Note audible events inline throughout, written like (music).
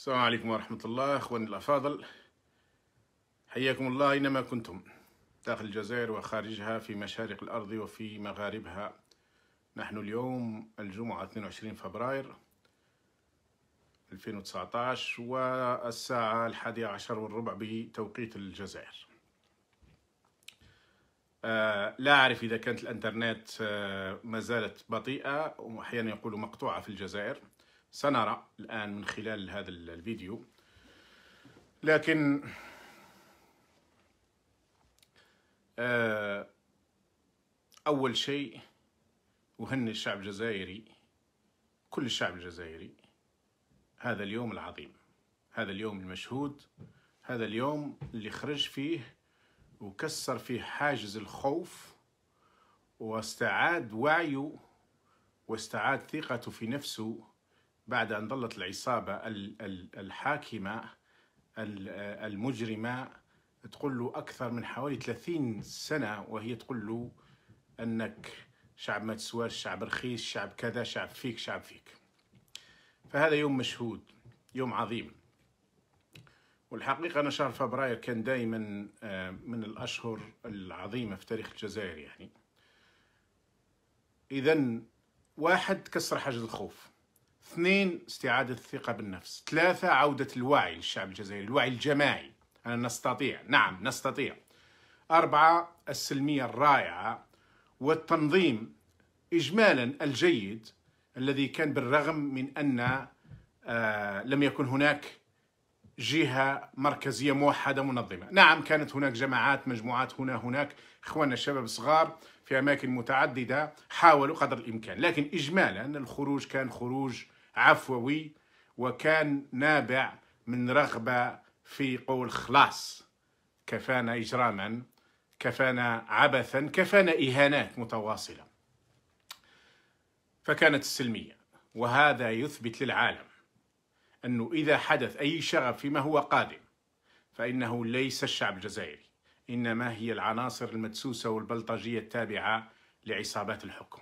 السلام عليكم ورحمة الله أخواني الأفاضل حياكم الله أينما كنتم داخل الجزائر وخارجها في مشارق الأرض وفي مغاربها نحن اليوم الجمعة 22 فبراير 2019 والساعة الحادية عشر والربع بتوقيت الجزائر آه لا أعرف إذا كانت الإنترنت آه ما زالت بطيئة وأحيانا يقولوا مقطوعة في الجزائر سنرى الآن من خلال هذا الفيديو لكن آه، أول شيء أهني الشعب الجزائري كل الشعب الجزائري هذا اليوم العظيم هذا اليوم المشهود هذا اليوم اللي خرج فيه وكسر فيه حاجز الخوف واستعاد وعيه واستعاد ثقته في نفسه بعد أن ظلت العصابة الحاكمة المجرمة تقول له أكثر من حوالي 30 سنة وهي تقول له أنك شعب ما تسواش شعب رخيص شعب كذا شعب فيك شعب فيك فهذا يوم مشهود يوم عظيم والحقيقة أنا شهر فبراير كان دائما آه، من الأشهر العظيمة في تاريخ الجزائر يعني إذا واحد كسر حاجز الخوف اثنين استعادة الثقة بالنفس ثلاثة عودة الوعي للشعب الجزائري الوعي الجماعي أنا نستطيع نعم نستطيع أربعة السلمية الرائعة والتنظيم إجمالا الجيد الذي كان بالرغم من أن آه، لم يكن هناك جهة مركزية موحدة منظمة نعم كانت هناك جماعات مجموعات هنا هناك إخواننا الشباب الصغار في أماكن متعددة حاولوا قدر الإمكان لكن إجمالا الخروج كان خروج عفوي وكان نابع من رغبة في قول خلاص كفانا إجراما كفانا عبثا كفانا إهانات متواصلة فكانت السلمية وهذا يثبت للعالم أنه إذا حدث أي شغب فيما هو قادم فإنه ليس الشعب الجزائري إنما هي العناصر المدسوسة والبلطجية التابعة لعصابات الحكم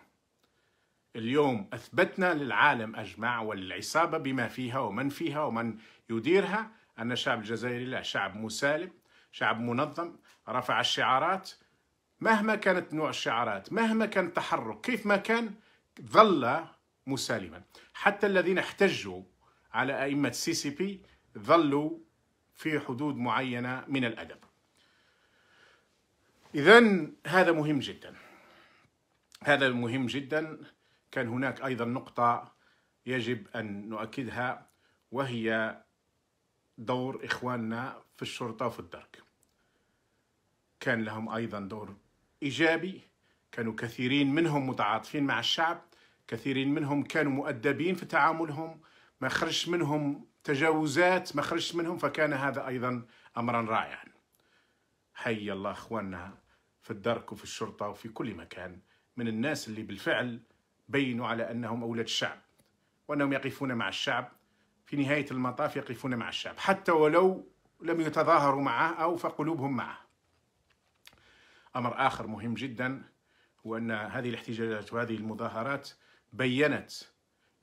اليوم أثبتنا للعالم أجمع وللعصابة بما فيها ومن فيها ومن يديرها أن الشعب الجزائري لا شعب مسالم شعب منظم رفع الشعارات مهما كانت نوع الشعارات مهما كان التحرك كيف ما كان ظل مسالما حتى الذين احتجوا على أئمة سي سي بي ظلوا في حدود معينة من الأدب إذا هذا مهم جدا هذا مهم جدا كان هناك أيضا نقطة يجب أن نؤكدها وهي دور إخواننا في الشرطة وفي الدرك كان لهم أيضا دور إيجابي كانوا كثيرين منهم متعاطفين مع الشعب كثيرين منهم كانوا مؤدبين في تعاملهم ما خرج منهم تجاوزات ما خرج منهم فكان هذا أيضا أمرا رائعا حي الله إخواننا في الدرك وفي الشرطة وفي كل مكان من الناس اللي بالفعل بينوا على أنهم أولاد الشعب وأنهم يقفون مع الشعب في نهاية المطاف يقفون مع الشعب حتى ولو لم يتظاهروا معه أو فقلوبهم معه أمر آخر مهم جدا هو أن هذه الاحتجاجات وهذه المظاهرات بينت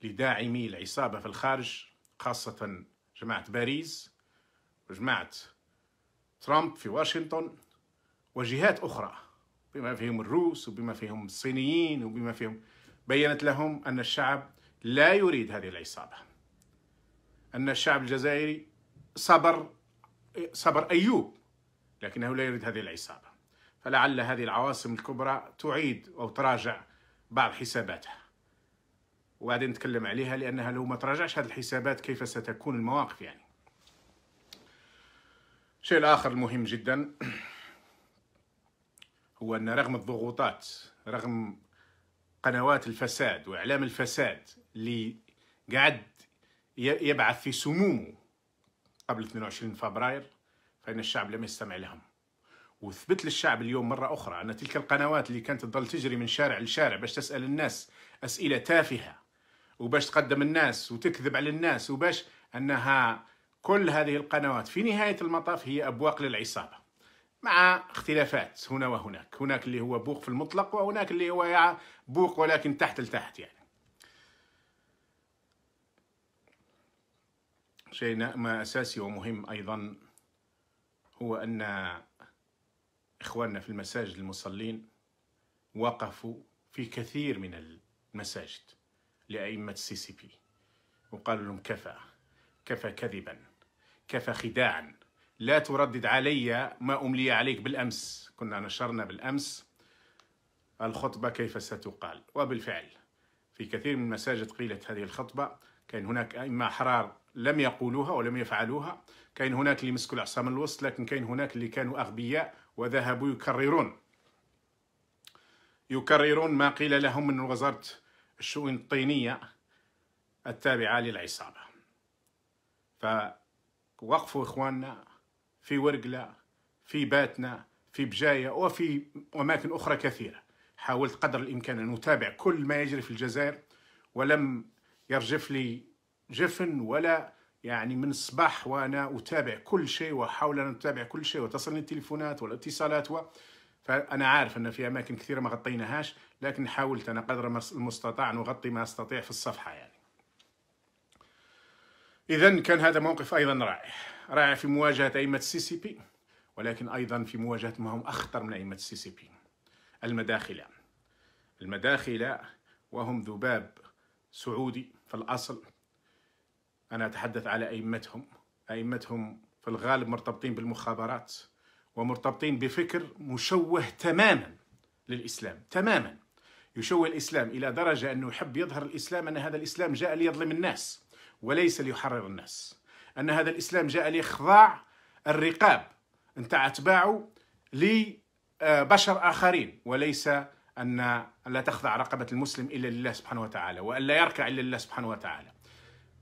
لداعمي العصابة في الخارج خاصة جماعة باريس وجماعة ترامب في واشنطن وجهات أخرى بما فيهم الروس وبما فيهم الصينيين وبما فيهم بينت لهم أن الشعب لا يريد هذه العصابة أن الشعب الجزائري صبر صبر أيوب لكنه لا يريد هذه العصابة فلعل هذه العواصم الكبرى تعيد أو تراجع بعض حساباتها وبعدين نتكلم عليها لأنها لو ما تراجعش هذه الحسابات كيف ستكون المواقف يعني الشيء الآخر المهم جدا هو أن رغم الضغوطات رغم قنوات الفساد واعلام الفساد اللي قاعد يبعث في سمومه قبل 22 فبراير فان الشعب لم يستمع لهم وثبت للشعب اليوم مرة أخرى أن تلك القنوات اللي كانت تظل تجري من شارع لشارع باش تسأل الناس أسئلة تافهة وباش تقدم الناس وتكذب على الناس وباش أنها كل هذه القنوات في نهاية المطاف هي أبواق للعصابة مع اختلافات هنا وهناك هناك اللي هو بوق في المطلق وهناك اللي هو بوق ولكن تحت لتحت يعني شيء ما أساسي ومهم أيضا هو أن إخواننا في المساجد المصلين وقفوا في كثير من المساجد لأئمة السي سي بي وقالوا لهم كفى كفى كذبا كفى خداعا لا تردد علي ما أملي عليك بالأمس كنا نشرنا بالأمس الخطبة كيف ستقال وبالفعل في كثير من المساجد قيلت هذه الخطبة كان هناك إما أحرار لم يقولوها ولم يفعلوها كان هناك اللي مسكوا العصام الوسط لكن كان هناك اللي كانوا أغبياء وذهبوا يكررون يكررون ما قيل لهم من وزارة الشؤون الطينية التابعة للعصابة فوقفوا إخواننا في ورقلة في باتنا في بجاية وفي أماكن أخرى كثيرة حاولت قدر الإمكان أن أتابع كل ما يجري في الجزائر ولم يرجف لي جفن ولا يعني من الصباح وأنا أتابع كل شيء وأحاول أن أتابع كل شيء وتصلني التليفونات والاتصالات و... فأنا عارف أن في أماكن كثيرة ما غطيناهاش لكن حاولت أنا قدر المستطاع أن أغطي ما أستطيع في الصفحة يعني إذا كان هذا موقف أيضا رائع رائع في مواجهة أئمة السي سي بي ولكن أيضا في مواجهة ما هم أخطر من أئمة السي سي بي المداخلة المداخلة وهم ذباب سعودي في الأصل أنا أتحدث على أئمتهم أئمتهم في الغالب مرتبطين بالمخابرات ومرتبطين بفكر مشوه تماما للإسلام تماما يشوه الإسلام إلى درجة أنه يحب يظهر الإسلام أن هذا الإسلام جاء ليظلم الناس وليس ليحرر الناس أن هذا الإسلام جاء لإخضاع الرقاب نتاع أتباعه لبشر آخرين وليس أن لا تخضع رقبة المسلم إلا لله سبحانه وتعالى وأن لا يركع إلا لله سبحانه وتعالى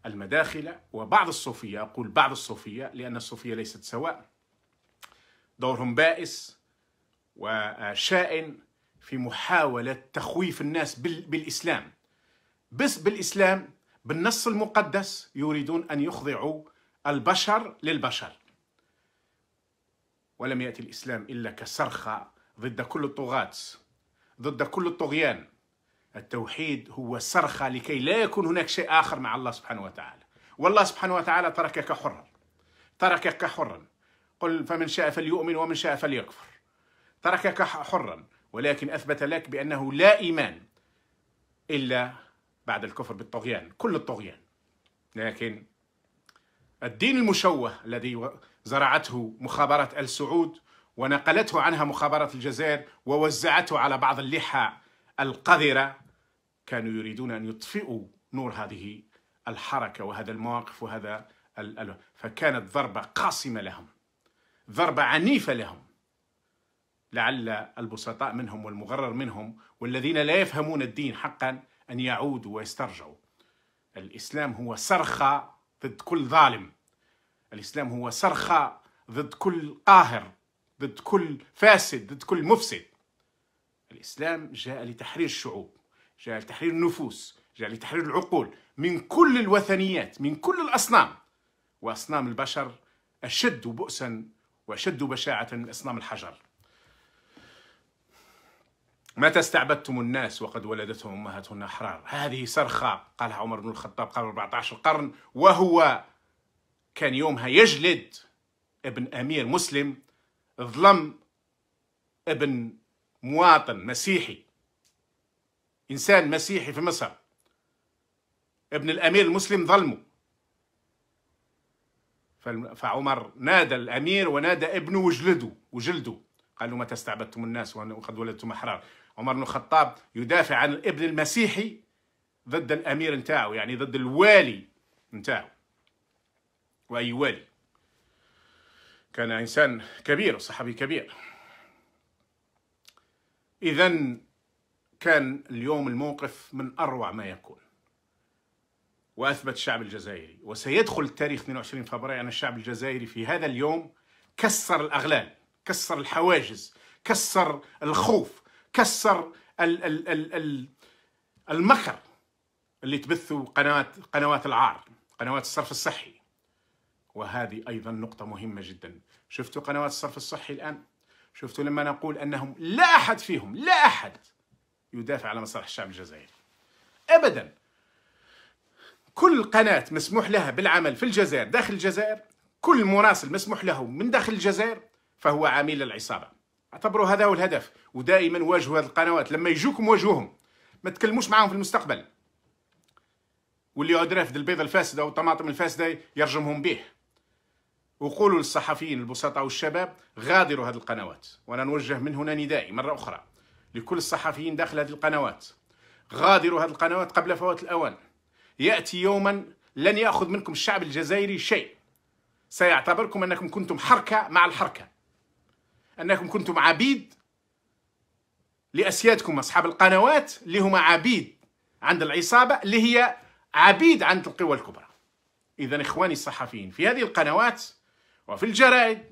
المداخلة وبعض الصوفية أقول بعض الصوفية لأن الصوفية ليست سواء دورهم بائس وشائن في محاولة تخويف الناس بالإسلام بس بالإسلام بالنص المقدس يريدون أن يخضعوا البشر للبشر ولم يأتي الإسلام إلا كصرخة ضد كل الطغاة ضد كل الطغيان التوحيد هو صرخة لكي لا يكون هناك شيء آخر مع الله سبحانه وتعالى والله سبحانه وتعالى تركك حرا تركك حرا قل فمن شاء فليؤمن ومن شاء فليكفر تركك حرا ولكن أثبت لك بأنه لا إيمان إلا بعد الكفر بالطغيان كل الطغيان لكن الدين المشوه الذي زرعته مخابرة السعود ونقلته عنها مخابرة الجزائر ووزعته على بعض اللحى القذرة كانوا يريدون أن يطفئوا نور هذه الحركة وهذا المواقف وهذا فكانت ضربة قاسمة لهم ضربة عنيفة لهم لعل البسطاء منهم والمغرر منهم والذين لا يفهمون الدين حقا أن يعودوا ويسترجعوا الإسلام هو صرخة ضد كل ظالم الإسلام هو صرخة ضد كل قاهر ضد كل فاسد ضد كل مفسد الإسلام جاء لتحرير الشعوب جاء لتحرير النفوس جاء لتحرير العقول من كل الوثنيات من كل الأصنام وأصنام البشر أشد بؤسا وأشد بشاعة من أصنام الحجر متى استعبدتم الناس وقد ولدتهم امهاتهن احرار هذه صرخه قالها عمر بن الخطاب قبل 14 قرن وهو كان يومها يجلد ابن امير مسلم ظلم ابن مواطن مسيحي انسان مسيحي في مصر ابن الامير المسلم ظلمه فعمر نادى الامير ونادى ابنه وجلده وجلده قالوا متى استعبدتم الناس وقد ولدتم احرار عمر بن الخطاب يدافع عن الابن المسيحي ضد الامير نتاعو يعني ضد الوالي نتاعو واي والي كان انسان كبير وصحابي كبير اذا كان اليوم الموقف من اروع ما يكون واثبت الشعب الجزائري وسيدخل التاريخ 22 فبراير ان الشعب الجزائري في هذا اليوم كسر الاغلال كسر الحواجز كسر الخوف كسر ال ال ال ال المخر اللي تبثه قناه قنوات العار قنوات الصرف الصحي وهذه ايضا نقطه مهمه جدا شفتوا قنوات الصرف الصحي الان شفتوا لما نقول انهم لا احد فيهم لا احد يدافع على مصالح الشعب الجزائري ابدا كل قناه مسموح لها بالعمل في الجزائر داخل الجزائر كل مراسل مسموح له من داخل الجزائر فهو عميل العصابه اعتبروا هذا هو الهدف ودائما واجهوا هذه القنوات لما يجوكم واجهوهم ما تكلموش معاهم في المستقبل واللي يعود رافد البيض الفاسده او الطماطم الفاسده يرجمهم به وقولوا للصحفيين البسطاء والشباب غادروا هذه القنوات وانا نوجه من هنا ندائي مره اخرى لكل الصحفيين داخل هذه القنوات غادروا هذه القنوات قبل فوات الاوان ياتي يوما لن ياخذ منكم الشعب الجزائري شيء سيعتبركم انكم كنتم حركه مع الحركه أنكم كنتم عبيد لأسيادكم أصحاب القنوات اللي هما عبيد عند العصابة اللي هي عبيد عند القوى الكبرى إذا إخواني الصحفيين في هذه القنوات وفي الجرائد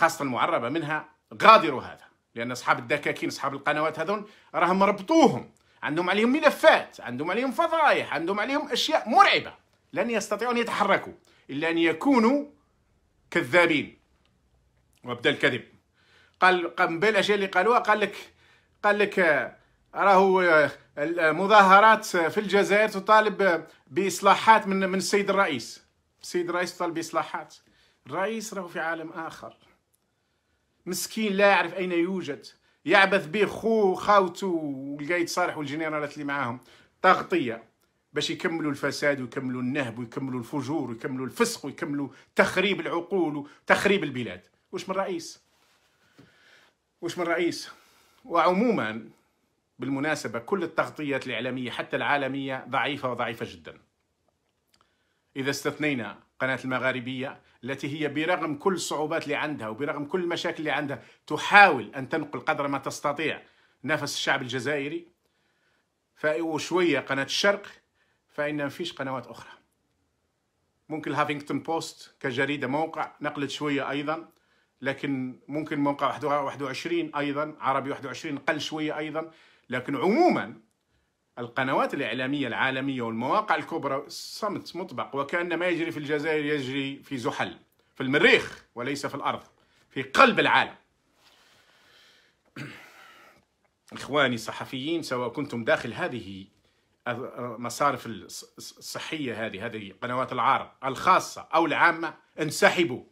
خاصة المعربة منها غادروا هذا لأن أصحاب الدكاكين أصحاب القنوات هذون راهم ربطوهم عندهم عليهم ملفات عندهم عليهم فضائح عندهم عليهم أشياء مرعبة لن يستطيعون يتحركوا إلا أن يكونوا كذابين وبدا الكذب قال من بين الاشياء اللي قالوها قال لك قال لك آه، راهو آه، المظاهرات آه، في الجزائر تطالب باصلاحات من من السيد الرئيس السيد الرئيس تطالب باصلاحات الرئيس راهو في عالم اخر مسكين لا يعرف اين يوجد يعبث به خو خاوته والقايد صالح والجنرالات اللي معاهم تغطيه باش يكملوا الفساد ويكملوا النهب ويكملوا الفجور ويكملوا الفسق ويكملوا تخريب العقول وتخريب البلاد وش من رئيس وش من رئيس وعموما بالمناسبة كل التغطيات الإعلامية حتى العالمية ضعيفة وضعيفة جدا إذا استثنينا قناة المغاربية التي هي برغم كل الصعوبات اللي عندها وبرغم كل المشاكل اللي عندها تحاول أن تنقل قدر ما تستطيع نفس الشعب الجزائري وشوية قناة الشرق فإن ما فيش قنوات أخرى ممكن الهافينغتون بوست كجريدة موقع نقلت شوية أيضا لكن ممكن موقع 21 ايضا عربي 21 قل شويه ايضا لكن عموما القنوات الإعلامية العالمية والمواقع الكبرى صمت مطبق وكأن ما يجري في الجزائر يجري في زحل في المريخ وليس في الأرض في قلب العالم (clears throat) إخواني الصحفيين سواء كنتم داخل هذه مصارف الصحية هذه هذه قنوات العرب الخاصة أو العامة انسحبوا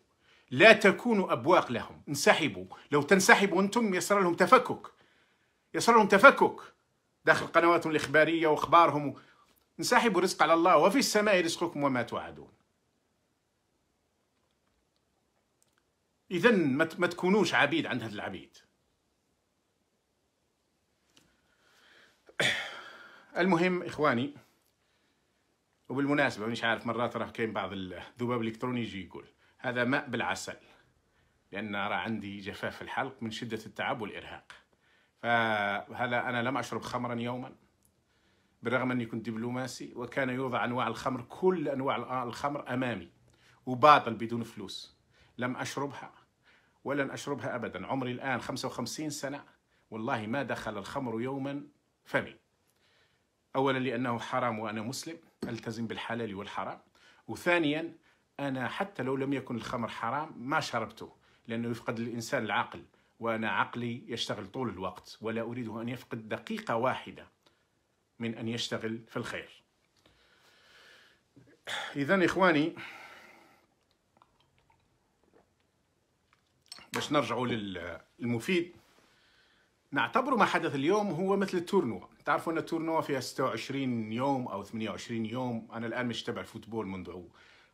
لا تكونوا أبواق لهم انسحبوا لو تنسحبوا أنتم يصير لهم تفكك يصير لهم تفكك داخل قنواتهم الإخبارية وأخبارهم انسحبوا رزق على الله وفي السماء رزقكم وما توعدون إذا ما تكونوش عبيد عند هذا العبيد (clears throat) المهم إخواني وبالمناسبة مش عارف مرات راه كاين بعض الذباب الإلكتروني يجي يقول هذا ماء بالعسل لأن أرى عندي جفاف الحلق من شدة التعب والإرهاق فهذا أنا لم أشرب خمرا يوما بالرغم أني كنت دبلوماسي وكان يوضع أنواع الخمر كل أنواع الخمر أمامي وباطل بدون فلوس لم أشربها ولن أشربها أبدا عمري الآن 55 سنة والله ما دخل الخمر يوما فمي أولا لأنه حرام وأنا مسلم ألتزم بالحلال والحرام وثانيا أنا حتى لو لم يكن الخمر حرام ما شربته لأنه يفقد الإنسان العقل وأنا عقلي يشتغل طول الوقت ولا أريده أن يفقد دقيقة واحدة من أن يشتغل في الخير إذا إخواني باش نرجعوا للمفيد نعتبر ما حدث اليوم هو مثل التورنوا تعرفوا أن التورنوا فيها 26 يوم أو 28 يوم أنا الآن مش تبع الفوتبول منذ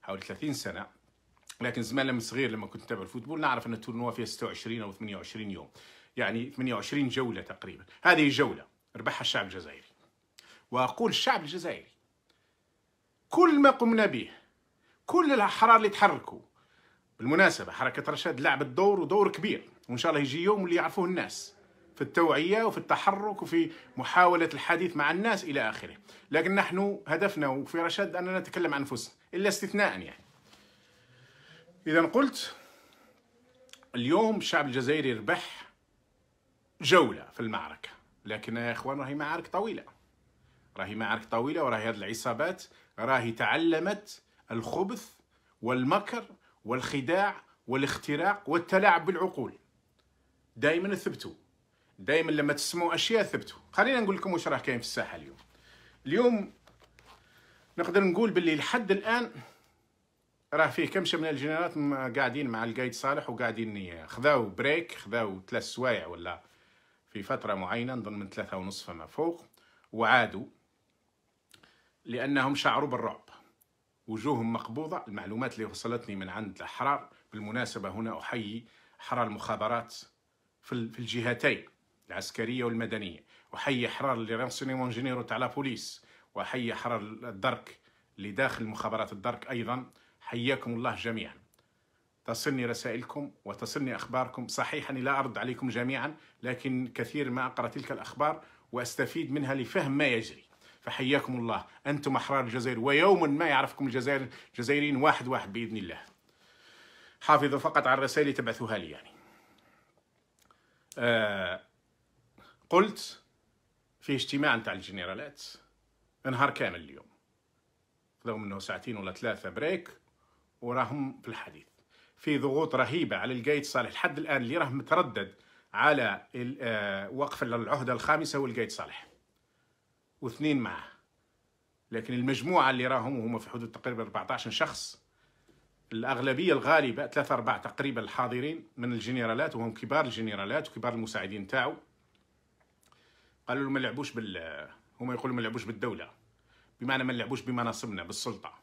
حوالي 30 سنه لكن زمان لما صغير لما كنت اتابع الفوتبول نعرف ان التورنوا فيها 26 او 28 يوم يعني 28 جوله تقريبا هذه جوله ربحها الشعب الجزائري واقول الشعب الجزائري كل ما قمنا به كل الاحرار اللي تحركوا بالمناسبه حركه رشاد لعبت دور ودور كبير وان شاء الله يجي يوم اللي يعرفوه الناس في التوعيه وفي التحرك وفي محاوله الحديث مع الناس الى اخره لكن نحن هدفنا وفي رشاد اننا نتكلم عن انفسنا إلا استثناء يعني إذا قلت اليوم الشعب الجزائري ربح جولة في المعركة لكن يا إخوان راهي معارك طويلة راهي معارك طويلة وراهي هذه العصابات راهي تعلمت الخبث والمكر والخداع والاختراق والتلاعب بالعقول دائما ثبتوا دائما لما تسمعوا اشياء ثبتوا خلينا نقول لكم واش راه كاين في الساحه اليوم اليوم نقدر نقول باللي لحد الان راه فيه كمشة من الجنرالات قاعدين مع القايد صالح وقاعدين خذاو بريك خذاو ثلاث سوايع ولا في فترة معينة نظن من ثلاثة ونص فما فوق وعادوا لأنهم شعروا بالرعب وجوههم مقبوضة المعلومات اللي وصلتني من عند الأحرار بالمناسبة هنا أحيي أحرار المخابرات في الجهتين العسكرية والمدنية أحيي أحرار اللي رانسونيمون جينيرو تاع لا بوليس وحي حرر الدرك لداخل مخابرات الدرك أيضا حياكم الله جميعا تصلني رسائلكم وتصلني أخباركم صحيح أني لا أرد عليكم جميعا لكن كثير ما أقرأ تلك الأخبار وأستفيد منها لفهم ما يجري فحياكم الله أنتم أحرار الجزائر ويوما ما يعرفكم الجزائر الجزائريين واحد واحد بإذن الله حافظوا فقط على الرسائل اللي تبعثوها لي يعني آه قلت في اجتماع نتاع الجنرالات نهار كامل اليوم خذوا منه ساعتين ولا ثلاثة بريك وراهم في الحديث في ضغوط رهيبة على القايد صالح لحد الآن اللي راه متردد على آه، وقف العهدة الخامسة والقايد صالح واثنين معه لكن المجموعة اللي راهم وهم في حدود تقريبا 14 شخص الأغلبية الغالبة ثلاثة أربعة تقريبا الحاضرين من الجنرالات وهم كبار الجنرالات وكبار المساعدين تاعو قالوا له ما لعبوش بال هما يقولوا ما لعبوش بالدولة بمعنى ما نلعبوش بمناصبنا بالسلطه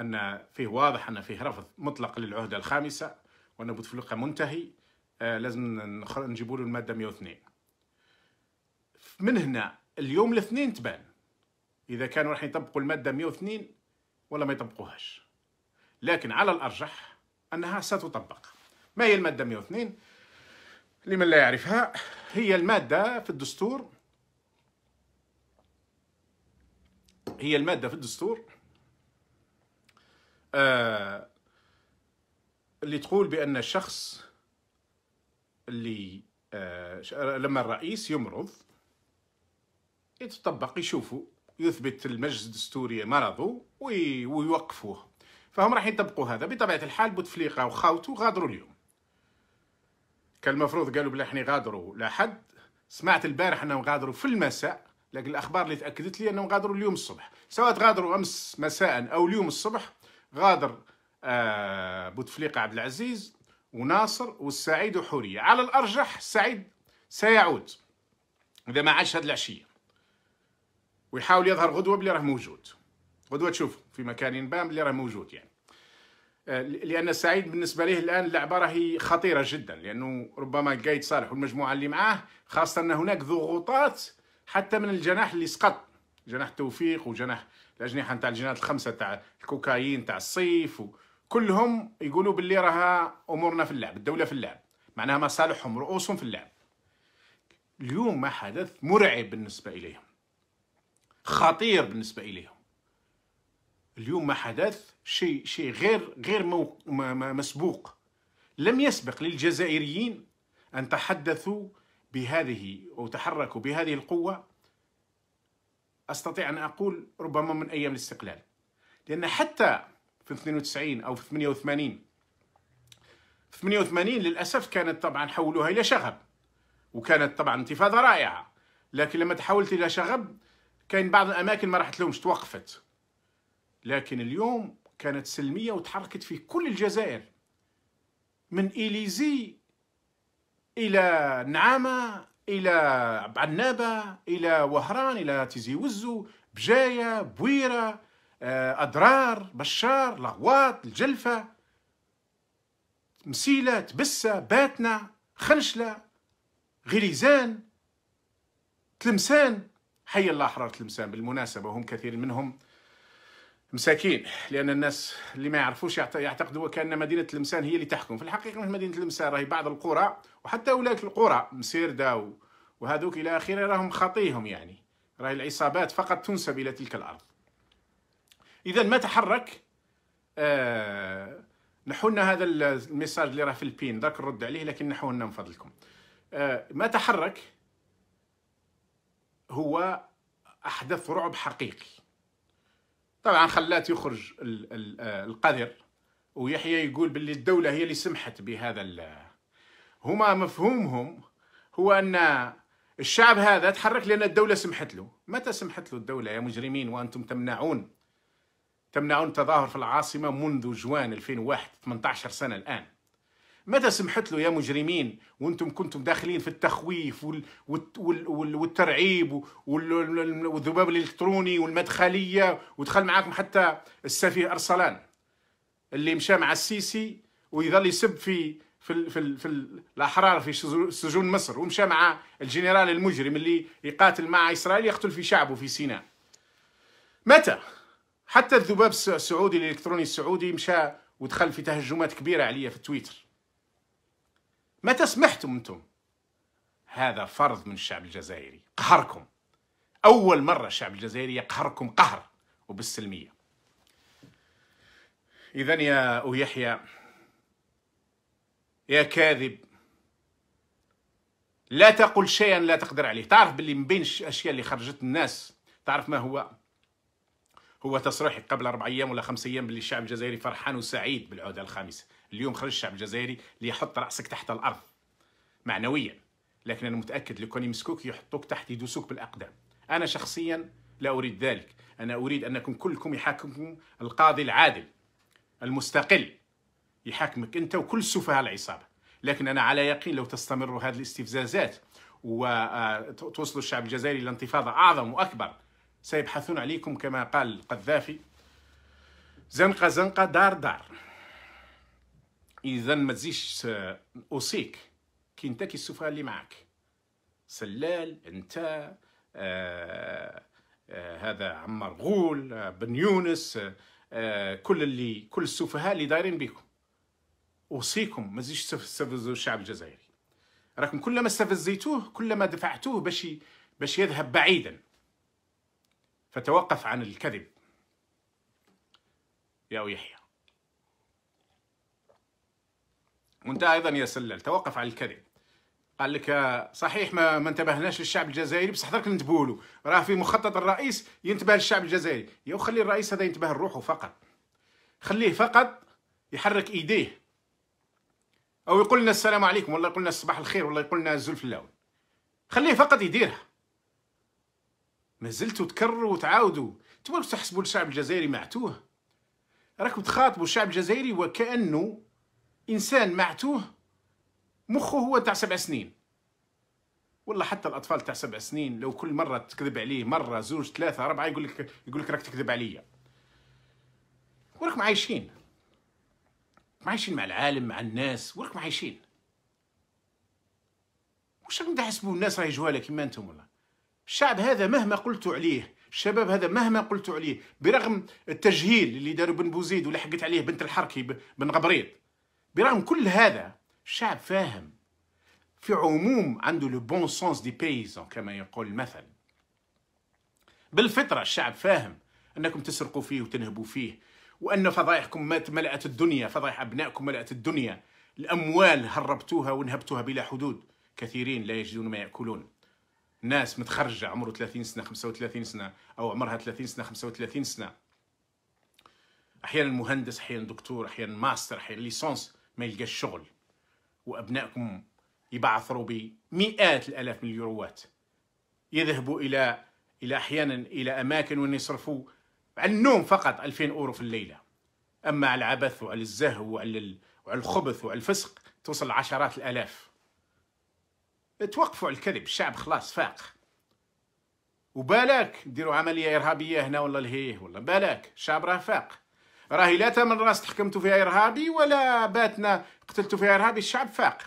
ان فيه واضح ان فيه رفض مطلق للعهده الخامسه وان بوتفليقه منتهي آه لازم نجيبوا له الماده 102 من هنا اليوم الاثنين تبان اذا كانوا راح يطبقوا الماده 102 ولا ما يطبقوهاش لكن على الارجح انها ستطبق ما هي الماده 102 لمن لا يعرفها هي الماده في الدستور هي المادة في الدستور آه، اللي تقول بأن الشخص اللي آه، لما الرئيس يمرض يتطبق يشوفوا يثبت المجلس الدستوري مرضه ويوقفوه فهم راح يطبقوا هذا بطبيعة الحال بوتفليقة وخاوته غادروا اليوم كان المفروض قالوا بلا احنا غادروا لحد سمعت البارح انهم غادروا في المساء لكن الاخبار اللي تاكدت لي انهم غادروا اليوم الصبح سواء غادروا امس مساء او اليوم الصبح غادر آه بوتفليقه عبد العزيز وناصر والسعيد وحوريه على الارجح سعيد سيعود اذا ما عاش هذه العشيه ويحاول يظهر غدوه بلي راه موجود غدوه تشوف في مكان بام بلي راه موجود يعني آه، لان سعيد بالنسبه ليه الان اللعبه راهي خطيره جدا لانه ربما قايد صالح والمجموعه اللي معاه خاصه ان هناك ضغوطات حتى من الجناح اللي سقط جناح توفيق وجناح الاجنحه نتاع الجناحات الخمسه تاع الكوكايين تاع الصيف كلهم يقولوا باللي راها امورنا في اللعب الدوله في اللعب معناها مصالحهم رؤوسهم في اللعب اليوم ما حدث مرعب بالنسبه اليهم خطير بالنسبه اليهم اليوم ما حدث شيء شيء غير غير مسبوق لم يسبق للجزائريين ان تحدثوا بهذه وتحركوا بهذه القوة أستطيع أن أقول ربما من أيام الاستقلال لأن حتى في 92 أو في 88 في 88 للأسف كانت طبعا حولوها إلى شغب وكانت طبعا انتفاضة رائعة لكن لما تحولت إلى شغب كان بعض الأماكن ما راحت لهمش توقفت لكن اليوم كانت سلمية وتحركت في كل الجزائر من إليزي الى نعامه الى عنابه الى وهران الى تيزي وزو بجايه بويره آه، اضرار بشار لغواط الجلفه مسيله تبسه باتنا خنشله غريزان تلمسان حي الله حرارة تلمسان بالمناسبة هم كثير منهم مساكين لان الناس اللي ما يعرفوش يعتقدوا كان مدينه تلمسان هي اللي تحكم في الحقيقه مش مدينه تلمسان راهي بعض القرى وحتى اولئك القرى مسيردا وهذوك الى اخره راهم خطيهم يعني راهي العصابات فقط تنسب الى تلك الارض اذا ما تحرك آه نحونا هذا الميساج اللي راه في البين ذاك نرد عليه لكن نحونا من فضلكم آه ما تحرك هو احدث رعب حقيقي طبعا خلات يخرج آه، القذر ويحيى يقول باللي الدولة هي اللي سمحت بهذا هما مفهومهم هو أن الشعب هذا تحرك لأن الدولة سمحت له متى سمحت له الدولة يا مجرمين وأنتم تمنعون تمنعون التظاهر في العاصمة منذ جوان 2001 18 سنة الآن متى سمحت له يا مجرمين وانتم كنتم داخلين في التخويف والترعيب والذباب الالكتروني والمدخليه ودخل معاكم حتى السفيه ارسلان اللي مشى مع السيسي ويظل يسب في في ال في, ال في ال الاحرار في سجون مصر ومشى مع الجنرال المجرم اللي يقاتل مع اسرائيل يقتل في شعبه في سيناء متى حتى الذباب السعودي الالكتروني السعودي مشى ودخل في تهجمات كبيره عليا في تويتر متى سمحتم أنتم؟ هذا فرض من الشعب الجزائري قهركم أول مرة الشعب الجزائري يقهركم قهر وبالسلمية إذا يا أبو يحيى يا كاذب لا تقل شيئا لا تقدر عليه تعرف باللي من بين الأشياء اللي خرجت الناس تعرف ما هو هو تصريحك قبل أربع أيام ولا خمس أيام باللي الشعب الجزائري فرحان وسعيد بالعودة الخامسة اليوم خرج الشعب الجزائري ليحط راسك تحت الارض معنويا لكن انا متاكد لو كان يمسكوك يحطوك تحت يدوسوك بالاقدام انا شخصيا لا اريد ذلك انا اريد انكم كلكم يحاكمكم القاضي العادل المستقل يحاكمك انت وكل سفهاء العصابه لكن انا على يقين لو تستمر هذه الاستفزازات وتوصل الشعب الجزائري لانتفاضه اعظم واكبر سيبحثون عليكم كما قال القذافي زنقه زنقه دار دار اذا ما تزيدش اوصيك كي انت كي السفره اللي معك سلال انت آه آه هذا عمار غول بن يونس آه كل اللي كل السفهاء اللي دايرين بكم اوصيكم ما تزيدش تستفزوا الشعب الجزائري راكم كلما استفزيتوه كلما دفعتوه باش باش يذهب بعيدا فتوقف عن الكذب يا يحيى وانت ايضا يا سلال توقف على الكذب قال لك آه، صحيح ما, ما انتبهناش للشعب الجزائري بصح درك له راه في مخطط الرئيس ينتبه للشعب الجزائري يا خلي الرئيس هذا ينتبه لروحه فقط خليه فقط يحرك ايديه او يقول لنا السلام عليكم ولا يقول لنا الصباح الخير ولا يقول لنا الزلف اللون خليه فقط يديرها ما زلتوا تكرروا وتعاودوا تبغوا تحسبوا الشعب الجزائري معتوه راكم تخاطبوا الشعب الجزائري وكانه انسان معتوه مخه هو تاع سبع سنين والله حتى الاطفال تاع سبع سنين لو كل مره تكذب عليه مره زوج ثلاثه اربعه يقول لك يقول لك راك تكذب عليا وراكم عايشين عايشين مع العالم مع الناس وراكم عايشين واش راكم تحسبوا الناس راهي جواله كيما انتم والله الشعب هذا مهما قلت عليه الشباب هذا مهما قلت عليه برغم التجهيل اللي داروا بن بوزيد ولحقت عليه بنت الحركي بن غبريط برغم كل هذا الشعب فاهم في عموم عنده لو بون سونس دي بيزون كما يقول المثل بالفطره الشعب فاهم انكم تسرقوا فيه وتنهبوا فيه وان فضائحكم ملأت الدنيا فضائح ابنائكم ملأت الدنيا الاموال هربتوها ونهبتوها بلا حدود كثيرين لا يجدون ما ياكلون ناس متخرجه عمره 30 سنه 35 سنه او عمرها 30 سنه 35 سنه احيانا مهندس احيانا دكتور احيانا ماستر احيانا ليسونس ما يلقاش شغل وابنائكم يبعثروا بمئات الالاف من اليوروات يذهبوا الى الى احيانا الى اماكن وين يصرفوا على النوم فقط 2000 اورو في الليله اما على العبث وعلى الزهو وعلى وعلى الخبث وعلى الفسق توصل عشرات الالاف توقفوا على الكذب الشعب خلاص فاق وبالك ديروا عمليه ارهابيه هنا ولا لهيه ولا بالك الشعب راه فاق راهي لا تمن راس تحكمتوا فيها ارهابي ولا باتنا قتلتوا فيها ارهابي الشعب فاق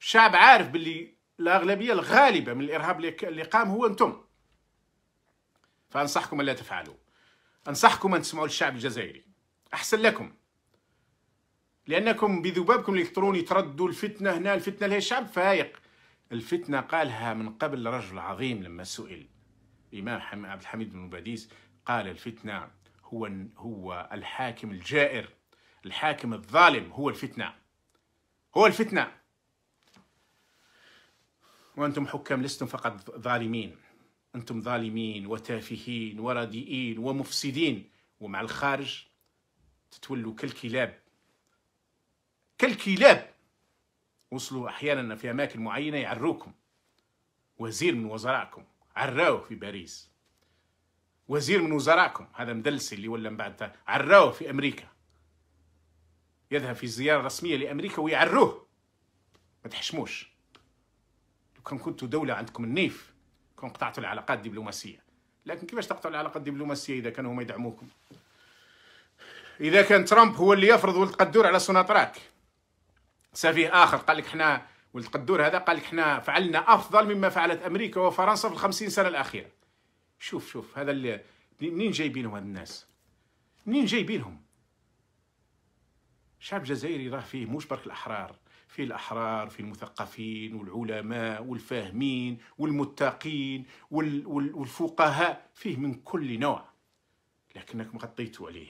الشعب عارف باللي الاغلبيه الغالبه من الارهاب اللي قام هو انتم فانصحكم الا تفعلوا انصحكم ان تسمعوا للشعب الجزائري احسن لكم لانكم بذبابكم الالكتروني تردوا الفتنه هنا الفتنه لها الشعب فايق الفتنه قالها من قبل رجل عظيم لما سئل الامام عبد الحميد بن باديس قال الفتنه هو هو الحاكم الجائر الحاكم الظالم هو الفتنة هو الفتنة وأنتم حكام لستم فقط ظالمين أنتم ظالمين وتافهين ورديئين ومفسدين ومع الخارج تتولوا كالكلاب كالكلاب وصلوا أحيانا في أماكن معينة يعروكم وزير من وزرائكم عراوه في باريس وزير من وزرائكم هذا مدلسي اللي ولا بعد عروه في امريكا يذهب في زياره رسميه لامريكا ويعروه ما تحشموش لو كان كنتوا دوله عندكم النيف كون قطعتوا العلاقات الدبلوماسيه لكن كيفاش تقطعوا العلاقات الدبلوماسيه اذا كانوا هما يدعموكم اذا كان ترامب هو اللي يفرض ولد قدور على سوناتراك سفيه اخر قال لك احنا ولد قدور هذا قال لك احنا فعلنا افضل مما فعلت امريكا وفرنسا في الخمسين سنه الاخيره شوف شوف هذا اللي منين جايبينهم هاد الناس منين جايبينهم شعب جزائري راه فيه مش برك الاحرار فيه الاحرار فيه المثقفين والعلماء والفاهمين والمتقين وال وال والفقهاء فيه من كل نوع لكنكم غطيتوا عليه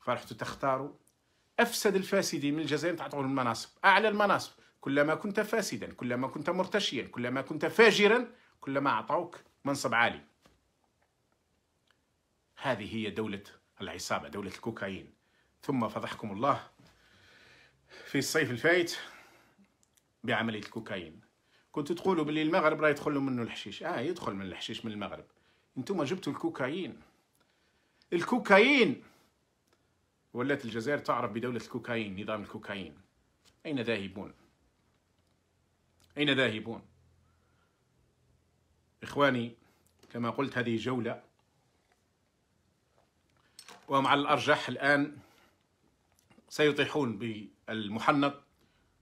فرحتوا تختاروا افسد الفاسدين من الجزائر تعطوا المناصب اعلى المناصب كلما كنت فاسدا كلما كنت مرتشيا كلما كنت فاجرا كلما اعطوك منصب عالي هذه هي دولة العصابة دولة الكوكايين ثم فضحكم الله في الصيف الفايت بعملية الكوكايين كنت تقولوا باللي المغرب راه يدخل منه الحشيش اه يدخل من الحشيش من المغرب انتم جبتوا الكوكايين الكوكايين ولات الجزائر تعرف بدولة الكوكايين نظام الكوكايين أين ذاهبون؟ أين ذاهبون؟ إخواني كما قلت هذه جولة ومع الأرجح الآن سيطيحون بالمحنط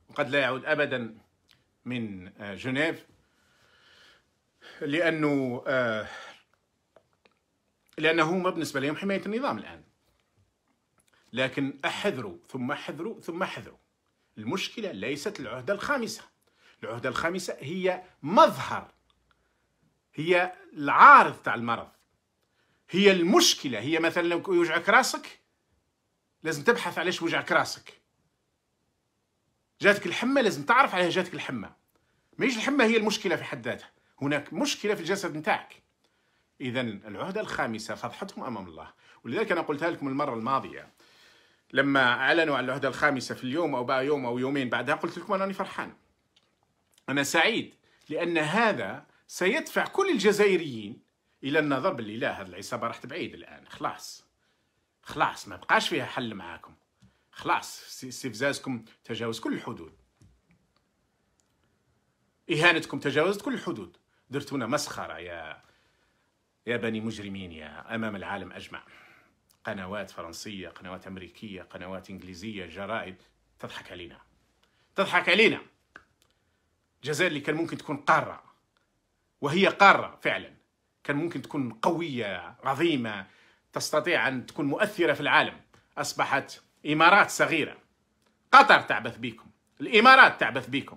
وقد لا يعود أبدا من آه، جنيف لأنه آه، لأنه هم بالنسبة لهم حماية النظام الآن لكن أحذروا ثم أحذروا ثم أحذروا المشكلة ليست العهدة الخامسة العهدة الخامسة هي مظهر هي العارض تاع المرض هي المشكله هي مثلا لو يوجعك راسك لازم تبحث علاش وجعك راسك جاتك الحمى لازم تعرف علاش جاتك الحمى ماهيش الحمى هي المشكله في حد ذاتها هناك مشكله في الجسد نتاعك اذا العهده الخامسه فضحتهم امام الله ولذلك انا قلتها لكم المره الماضيه لما اعلنوا عن العهده الخامسه في اليوم او بعد يوم او يومين بعدها قلت لكم أنا فرحان انا سعيد لان هذا سيدفع كل الجزائريين الى النظر باللي لا هذه العصابه راح تبعيد الان خلاص خلاص ما بقاش فيها حل معاكم خلاص استفزازكم تجاوز كل الحدود اهانتكم تجاوزت كل الحدود درتونا مسخره يا يا بني مجرمين يا امام العالم اجمع قنوات فرنسيه قنوات امريكيه قنوات انجليزيه جرائد تضحك علينا تضحك علينا الجزائر اللي كان ممكن تكون قاره وهي قارة فعلا كان ممكن تكون قوية عظيمة تستطيع أن تكون مؤثرة في العالم أصبحت إمارات صغيرة قطر تعبث بكم الإمارات تعبث بكم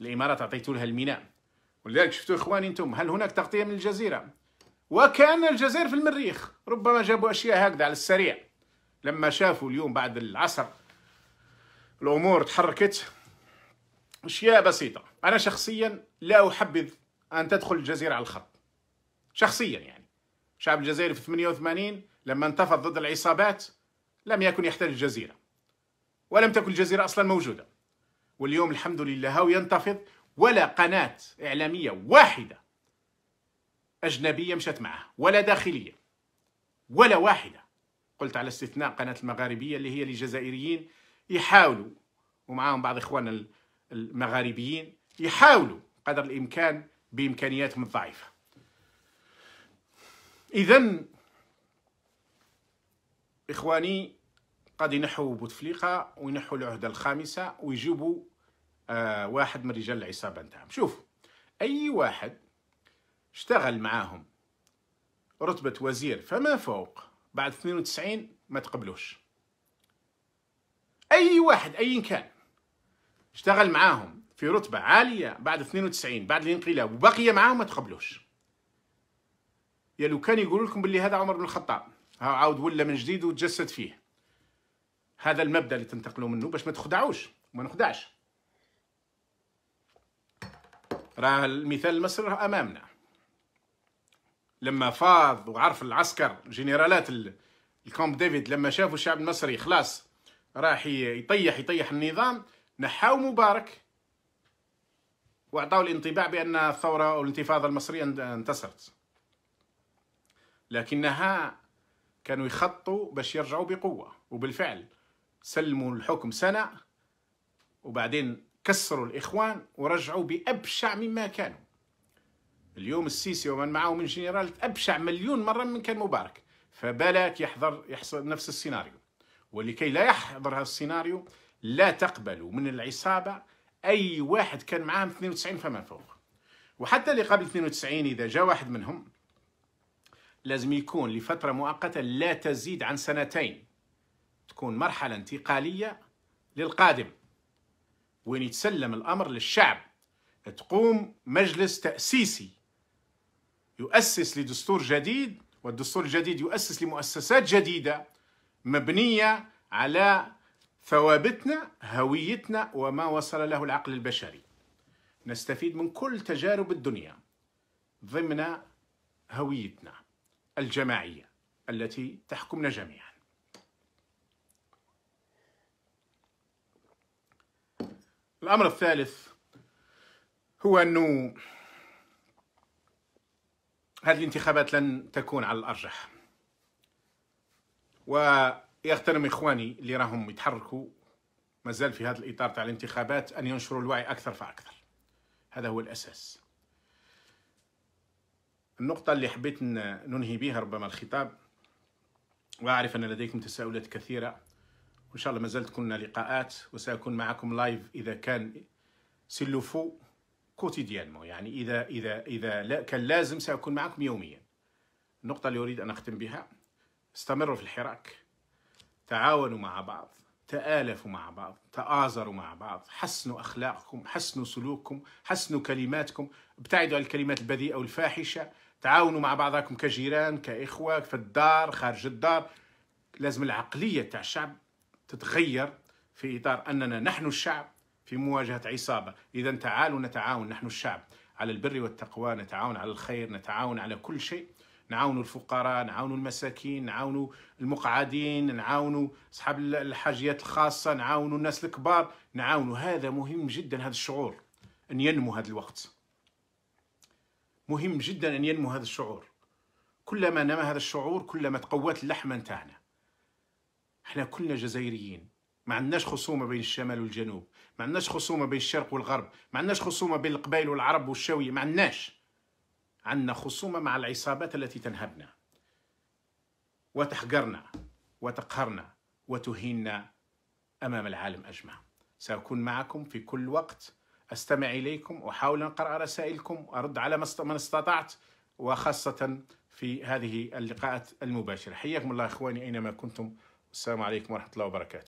الإمارات أعطيتوا لها الميناء ولذلك شفتوا إخواني أنتم هل هناك تغطية من الجزيرة وكان الجزائر في المريخ ربما جابوا أشياء هكذا على السريع لما شافوا اليوم بعد العصر الأمور تحركت أشياء بسيطة أنا شخصيا لا أحبذ أن تدخل الجزيرة على الخط شخصيا يعني الشعب الجزائري في 88 لما انتفض ضد العصابات لم يكن يحتل الجزيرة ولم تكن الجزيرة أصلا موجودة واليوم الحمد لله هو ينتفض ولا قناة إعلامية واحدة أجنبية مشت معه ولا داخلية ولا واحدة قلت على استثناء قناة المغاربية اللي هي للجزائريين يحاولوا ومعاهم بعض إخواننا المغاربيين يحاولوا قدر الإمكان بإمكانياتهم الضعيفة إذا إخواني قد ينحوا بوتفليقة وينحوا العهدة الخامسة ويجيبوا آه واحد من رجال العصابة نتاعهم شوف أي واحد اشتغل معاهم رتبة وزير فما فوق بعد 92 ما تقبلوش أي واحد أي كان اشتغل معاهم في رتبة عالية بعد 92 بعد الانقلاب وبقي معاهم ما تقبلوش يا لو كان يقول لكم باللي هذا عمر بن الخطاب عاود ولا من جديد وتجسد فيه هذا المبدا اللي تنتقلوا منه باش ما تخدعوش ما نخدعش راه المثال المصري امامنا لما فاض وعرف العسكر جنرالات الكومب ديفيد لما شافوا الشعب المصري خلاص راح يطيح يطيح النظام نحاو مبارك واعطاو الانطباع بان الثوره او الانتفاضه المصريه انتصرت لكنها كانوا يخطوا باش يرجعوا بقوه وبالفعل سلموا الحكم سنه وبعدين كسروا الاخوان ورجعوا بابشع مما كانوا اليوم السيسي ومن معه من جنرال ابشع مليون مره من كان مبارك فبالك يحضر يحصل نفس السيناريو ولكي لا يحضر هذا السيناريو لا تقبلوا من العصابة أي واحد كان معاهم 92 فما فوق وحتى اللي قبل 92 إذا جاء واحد منهم لازم يكون لفترة مؤقتة لا تزيد عن سنتين تكون مرحلة انتقالية للقادم وين يتسلم الأمر للشعب تقوم مجلس تأسيسي يؤسس لدستور جديد والدستور الجديد يؤسس لمؤسسات جديدة مبنية على ثوابتنا هويتنا وما وصل له العقل البشري نستفيد من كل تجارب الدنيا ضمن هويتنا الجماعية التي تحكمنا جميعا الأمر الثالث هو أنه هذه الانتخابات لن تكون على الأرجح و يغتنم إخواني اللي راهم يتحركوا مازال في هذا الإطار تاع الانتخابات أن ينشروا الوعي أكثر فأكثر هذا هو الأساس النقطة اللي حبيت ننهي بها ربما الخطاب وأعرف أن لديكم تساؤلات كثيرة وإن شاء الله مازال تكون كنا لقاءات وسأكون معكم لايف إذا كان سلفو كوتيديانمون يعني إذا إذا إذا لا كان لازم سأكون معكم يوميا النقطة اللي أريد أن أختم بها استمروا في الحراك تعاونوا مع بعض تآلفوا مع بعض تآزروا مع بعض حسنوا أخلاقكم حسنوا سلوككم حسنوا كلماتكم ابتعدوا عن الكلمات البذيئة والفاحشة تعاونوا مع بعضكم كجيران كإخوة في الدار خارج الدار لازم العقلية تاع الشعب تتغير في إطار أننا نحن الشعب في مواجهة عصابة إذا تعالوا نتعاون نحن الشعب على البر والتقوى نتعاون على الخير نتعاون على كل شيء نعاونوا الفقراء نعاونوا المساكين نعاونوا المقعدين نعاونوا اصحاب الحاجيات الخاصه نعاونوا الناس الكبار نعاونوا هذا مهم جدا هذا الشعور ان ينمو هذا الوقت مهم جدا ان ينمو هذا الشعور كلما نما هذا الشعور كلما تقوت اللحمه نتاعنا احنا كلنا جزائريين ما عندناش خصومه بين الشمال والجنوب ما عندناش خصومه بين الشرق والغرب ما عندناش خصومه بين القبائل والعرب والشويه ما عندناش عندنا خصومة مع العصابات التي تنهبنا وتحقرنا وتقهرنا وتهيننا أمام العالم أجمع سأكون معكم في كل وقت أستمع إليكم وأحاول أن أقرأ رسائلكم وأرد على من استطعت وخاصة في هذه اللقاءات المباشرة حياكم الله إخواني أينما كنتم والسلام عليكم ورحمة الله وبركاته